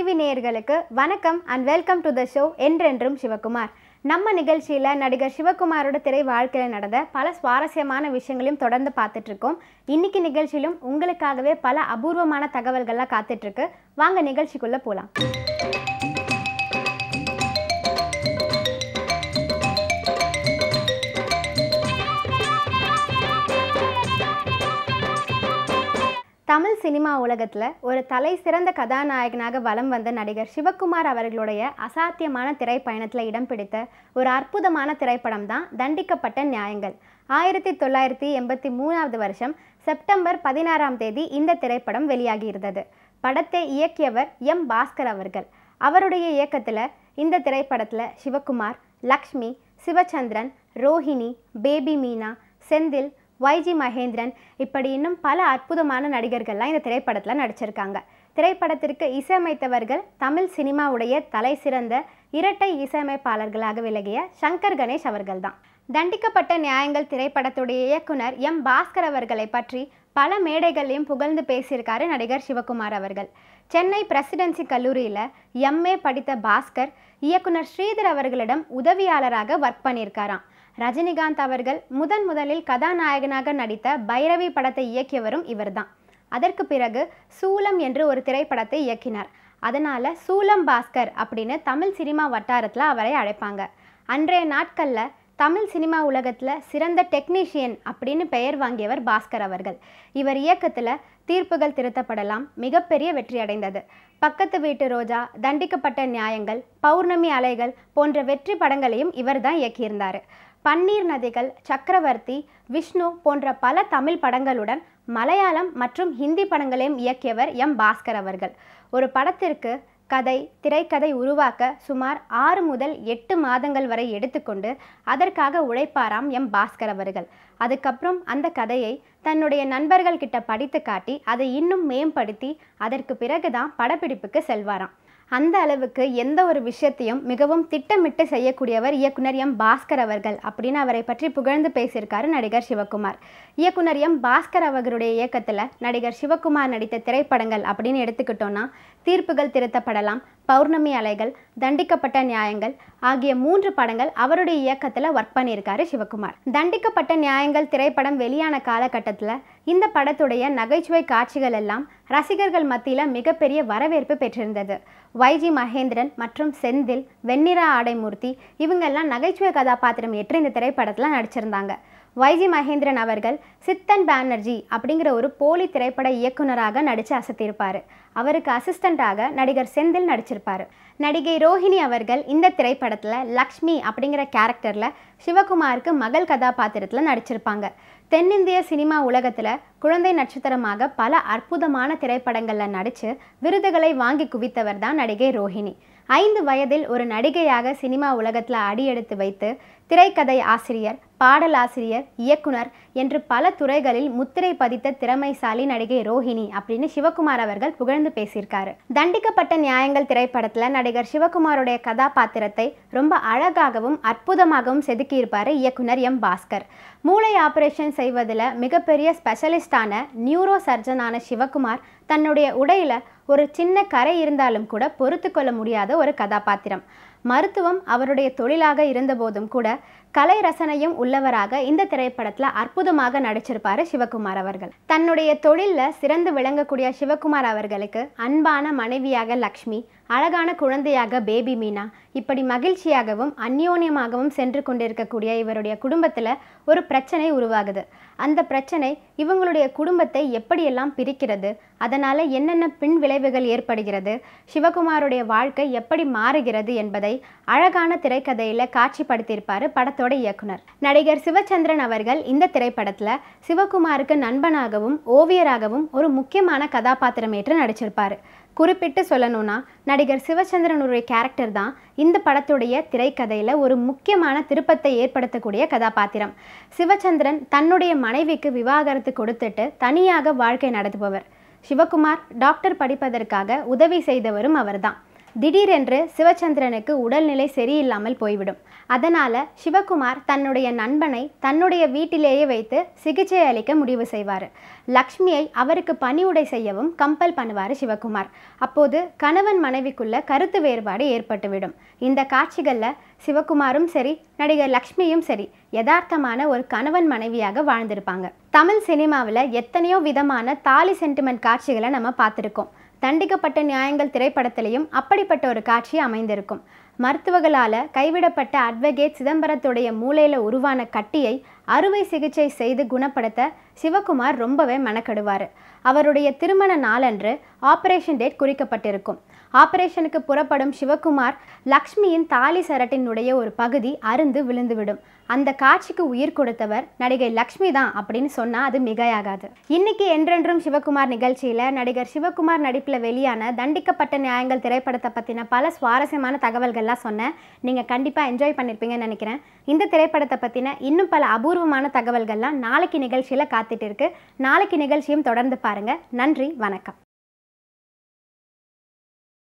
TV நேயர்களுக்கு வணக்கம் and welcome to the show என்றென்றும் சிவகுமார் நம்ம நிகழ்ச்சியில் நடிகர் சிவகுமாரோட திரை வாழ்க்கையில் நடந்த பல சுவாரஸ்யமான விஷயங்களையும் தொடர்ந்து பார்த்துட்ருக்கோம் இன்றைக்கி நிகழ்ச்சியிலும் உங்களுக்காகவே பல அபூர்வமான தகவல்கள்லாம் காத்துட்ருக்கு வாங்க நிகழ்ச்சிக்குள்ளே போகலாம் சினிமா உலகத்தில் ஒரு தலை சிறந்த கதாநாயகனாக வலம் வந்த நடிகர் சிவகுமார் அவர்களுடைய அசாத்தியமான திரைப்பயணத்தில் இடம் பிடித்த ஒரு அற்புதமான திரைப்படம் தான் தண்டிக்கப்பட்ட நியாயங்கள் ஆயிரத்தி தொள்ளாயிரத்தி எண்பத்தி மூணாவது வருஷம் செப்டம்பர் பதினாறாம் தேதி இந்த திரைப்படம் வெளியாகி இருந்தது படத்தை இயக்கியவர் எம் பாஸ்கர் அவர்கள் அவருடைய இயக்கத்தில் இந்த திரைப்படத்தில் சிவகுமார் லக்ஷ்மி சிவச்சந்திரன் ரோஹிணி பேபி மீனா செந்தில் வைஜி மகேந்திரன் இப்படி இன்னும் பல அற்புதமான நடிகர்கள்லாம் இந்த திரைப்படத்தில் நடிச்சிருக்காங்க திரைப்படத்திற்கு இசையமைத்தவர்கள் தமிழ் சினிமாவுடைய தலை சிறந்த இரட்டை இசையமைப்பாளர்களாக விலகிய சங்கர் கணேஷ் அவர்கள் தான் தண்டிக்கப்பட்ட நியாயங்கள் திரைப்படத்துடைய இயக்குனர் எம் பாஸ்கர் அவர்களை பற்றி பல மேடைகளையும் புகழ்ந்து பேசியிருக்காரு நடிகர் சிவகுமார் அவர்கள் சென்னை பிரசிடென்சி கல்லூரியில் எம்ஏ படித்த பாஸ்கர் இயக்குனர் ஸ்ரீதர் அவர்களிடம் உதவியாளராக ஒர்க் பண்ணியிருக்காராம் ரஜினிகாந்த் அவர்கள் முதன் முதலில் கதாநாயகனாக நடித்த பைரவி படத்தை இயக்கியவரும் இவர்தான் அதற்கு பிறகு சூலம் என்று ஒரு திரைப்படத்தை இயக்கினார் அதனால சூலம் பாஸ்கர் அப்படின்னு தமிழ் சினிமா வட்டாரத்தில் அவரை அழைப்பாங்க அன்றைய நாட்களில் தமிழ் சினிமா உலகத்தில் சிறந்த டெக்னீஷியன் அப்படின்னு பெயர் வாங்கியவர் பாஸ்கர் அவர்கள் இவர் இயக்கத்தில் தீர்ப்புகள் திருத்தப்படலாம் மிகப்பெரிய வெற்றி அடைந்தது பக்கத்து வீட்டு ரோஜா தண்டிக்கப்பட்ட நியாயங்கள் பௌர்ணமி அலைகள் போன்ற வெற்றி படங்களையும் இவர் தான் இயக்கியிருந்தார் பன்னீர் நதிகள் சக்கரவர்த்தி விஷ்ணு போன்ற பல தமிழ் படங்களுடன் மலையாளம் மற்றும் ஹிந்தி படங்களையும் இயக்கியவர் எம் பாஸ்கர் அவர்கள் ஒரு படத்திற்கு கதை திரைக்கதை உருவாக்க சுமார் ஆறு முதல் எட்டு மாதங்கள் வரை எடுத்துக்கொண்டு அதற்காக உழைப்பாராம் எம் பாஸ்கர் அவர்கள் அதுக்கப்புறம் அந்த கதையை தன்னுடைய நண்பர்கள் கிட்ட படித்து காட்டி அதை இன்னும் மேம்படுத்தி அதற்கு பிறகுதான் படப்பிடிப்புக்கு செல்வாராம் அந்த அளவுக்கு எந்த ஒரு விஷயத்தையும் மிகவும் திட்டமிட்டு செய்யக்கூடியவர் இயக்குனர் எம் பாஸ்கர் அவர்கள் அப்படின்னு அவரை பற்றி புகழ்ந்து பேசியிருக்காரு நடிகர் சிவகுமார் இயக்குனர் எம் பாஸ்கர் அவர்களுடைய இயக்கத்தில் நடிகர் சிவகுமார் நடித்த திரைப்படங்கள் அப்படின்னு எடுத்துக்கிட்டோன்னா தீர்ப்புகள் திருத்தப்படலாம் பௌர்ணமி அலைகள் தண்டிக்கப்பட்ட நியாயங்கள் ஆகிய மூன்று படங்கள் அவருடைய இயக்கத்தில் ஒர்க் பண்ணியிருக்காரு சிவகுமார் தண்டிக்கப்பட்ட நியாயங்கள் திரைப்படம் வெளியான காலகட்டத்தில் இந்த படத்துடைய நகைச்சுவை காட்சிகள் எல்லாம் ரசிகர்கள் மத்தியில் மிகப்பெரிய வரவேற்பு பெற்றிருந்தது வைஜி மகேந்திரன் மற்றும் செந்தில் வெண்ணிறா ஆடைமூர்த்தி இவங்கெல்லாம் நகைச்சுவை கதாபாத்திரம் ஏற்று இந்த திரைப்படத்தில் நடிச்சிருந்தாங்க வைஜி மகேந்திரன் அவர்கள் சித்தன் பானர்ஜி அப்படிங்கிற ஒரு போலி திரைப்பட இயக்குனராக நடித்து அசத்தியிருப்பார் அவருக்கு அசிஸ்டண்ட்டாக நடிகர் செந்தில் நடிச்சிருப்பார் நடிகை ரோஹிணி அவர்கள் இந்த திரைப்படத்தில் லக்ஷ்மி அப்படிங்கிற கேரக்டரில் சிவகுமாருக்கு மகள் கதாபாத்திரத்தில் நடிச்சிருப்பாங்க தென்னிந்திய சினிமா உலகத்தில் குழந்தை நட்சத்திரமாக பல அற்புதமான திரைப்படங்களில் நடித்து விருதுகளை வாங்கி குவித்தவர் தான் நடிகை ரோஹிணி ஐந்து வயதில் ஒரு நடிகையாக சினிமா உலகத்தில் அடியெடுத்து வைத்து திரைக்கதை ஆசிரியர் பாடலாசிரியர் இயக்குனர் என்று பல துறைகளில் முத்திரை பதித்த திறமைசாலி நடிகை ரோஹிணி அப்படின்னு சிவகுமார் அவர்கள் புகழ்ந்து பேசியிருக்காரு தண்டிக்கப்பட்ட நியாயங்கள் திரைப்படத்தில் நடிகர் சிவகுமாருடைய கதாபாத்திரத்தை ரொம்ப அழகாகவும் அற்புதமாகவும் செதுக்கியிருப்பார் இயக்குனர் எம் பாஸ்கர் மூளை ஆபரேஷன் செய்வதில் மிகப்பெரிய ஸ்பெஷலிஸ்டான நியூரோ சர்ஜனான சிவகுமார் தன்னுடைய உடையில் ஒரு சின்ன கரை இருந்தாலும் கூட பொறுத்து கொள்ள முடியாத ஒரு கதாபாத்திரம் மருத்துவம் அவருடைய தொழிலாக இருந்தபோதும் கூட கலை ரசனையும் உள்ளவராக இந்த திரைப்படத்தில் அற்புதமாக நடிச்சிருப்பாரு சிவகுமார் அவர்கள் தன்னுடைய தொழிலில் சிறந்து விளங்கக்கூடிய சிவகுமார் அவர்களுக்கு அன்பான மனைவியாக லக்ஷ்மி அழகான குழந்தையாக பேபி மீனா இப்படி மகிழ்ச்சியாகவும் அந்யோன்யமாகவும் சென்று கொண்டிருக்கக்கூடிய இவருடைய குடும்பத்தில் ஒரு பிரச்சனை உருவாகுது அந்த பிரச்சனை இவங்களுடைய குடும்பத்தை எப்படியெல்லாம் பிரிக்கிறது அதனால் என்னென்ன பின் விளைவுகள் ஏற்படுகிறது சிவகுமாருடைய வாழ்க்கை எப்படி மாறுகிறது என்பதை அழகான திரைக்கதையில் காட்சிப்படுத்தியிருப்பார் படத்தை படத்தோட இயக்குனர் நடிகர் சிவச்சந்திரன் அவர்கள் இந்த திரைப்படத்தில் சிவகுமாருக்கு நண்பனாகவும் ஓவியராகவும் ஒரு முக்கியமான கதாபாத்திரம் ஏற்று நடிச்சிருப்பார் குறிப்பிட்டு சொல்லணும்னா நடிகர் சிவச்சந்திரனுடைய கேரக்டர் தான் இந்த படத்துடைய திரைக்கதையில் ஒரு முக்கியமான திருப்பத்தை ஏற்படுத்தக்கூடிய கதாபாத்திரம் சிவச்சந்திரன் தன்னுடைய மனைவிக்கு விவாகரத்து கொடுத்துட்டு தனியாக வாழ்க்கை நடத்துபவர் சிவகுமார் டாக்டர் படிப்பதற்காக உதவி செய்தவரும் அவர்தான் திடீரென்று சிவச்சந்திரனுக்கு உடல்நிலை சரியில்லாமல் போய்விடும் அதனால சிவகுமார் தன்னுடைய நண்பனை தன்னுடைய வீட்டிலேயே வைத்து சிகிச்சை அளிக்க முடிவு செய்வார் லக்ஷ்மியை அவருக்கு பணிவுடை செய்யவும் கம்பல் பண்ணுவார் சிவகுமார் அப்போது கணவன் மனைவிக்குள்ள கருத்து வேறுபாடு ஏற்பட்டுவிடும் இந்த காட்சிகளில் சிவகுமாரும் சரி நடிகர் லக்ஷ்மியும் சரி யதார்த்தமான ஒரு கணவன் மனைவியாக வாழ்ந்திருப்பாங்க தமிழ் சினிமாவில் எத்தனையோ விதமான தாலி சென்டிமெண்ட் காட்சிகளை நம்ம பார்த்துருக்கோம் தண்டிக்கப்பட்ட நியாயங்கள் திரைப்படத்திலையும் அப்படிப்பட்ட ஒரு காட்சி அமைந்திருக்கும் மருத்துவர்களால் கைவிடப்பட்ட அட்வொகேட் சிதம்பரத்துடைய மூளையில் உருவான கட்டியை அறுவை சிகிச்சை செய்து குணப்படுத்த சிவகுமார் ரொம்பவே மெனக்கெடுவார் அவருடைய திருமண நாளன்று ஆபரேஷன் டேட் குறிக்கப்பட்டிருக்கும் ஆபரேஷனுக்கு புறப்படும் சிவகுமார் லக்ஷ்மியின் தாலி சரட்டினுடைய ஒரு பகுதி அருந்து விழுந்துவிடும் அந்த காட்சிக்கு உயிர் கொடுத்தவர் நடிகை லக்ஷ்மி தான் அப்படின்னு சொன்னால் அது மிகையாகாது இன்னைக்கு என்றென்றும் சிவகுமார் நிகழ்ச்சியில் நடிகர் சிவகுமார் நடிப்பில் வெளியான தண்டிக்கப்பட்ட நியாயங்கள் திரைப்படத்தை பற்றின பல சுவாரஸ்யமான தகவல்கள்லாம் சொன்னேன் நீங்கள் கண்டிப்பாக என்ஜாய் பண்ணியிருப்பீங்கன்னு நினைக்கிறேன் இந்த திரைப்படத்தை பற்றின இன்னும் பல அபூர்வமான தகவல்கள்லாம் நாளைக்கு நிகழ்ச்சியில் காத்துட்டு இருக்கு நாளைக்கு நிகழ்ச்சியும் தொடர்ந்து பாருங்கள் நன்றி வணக்கம்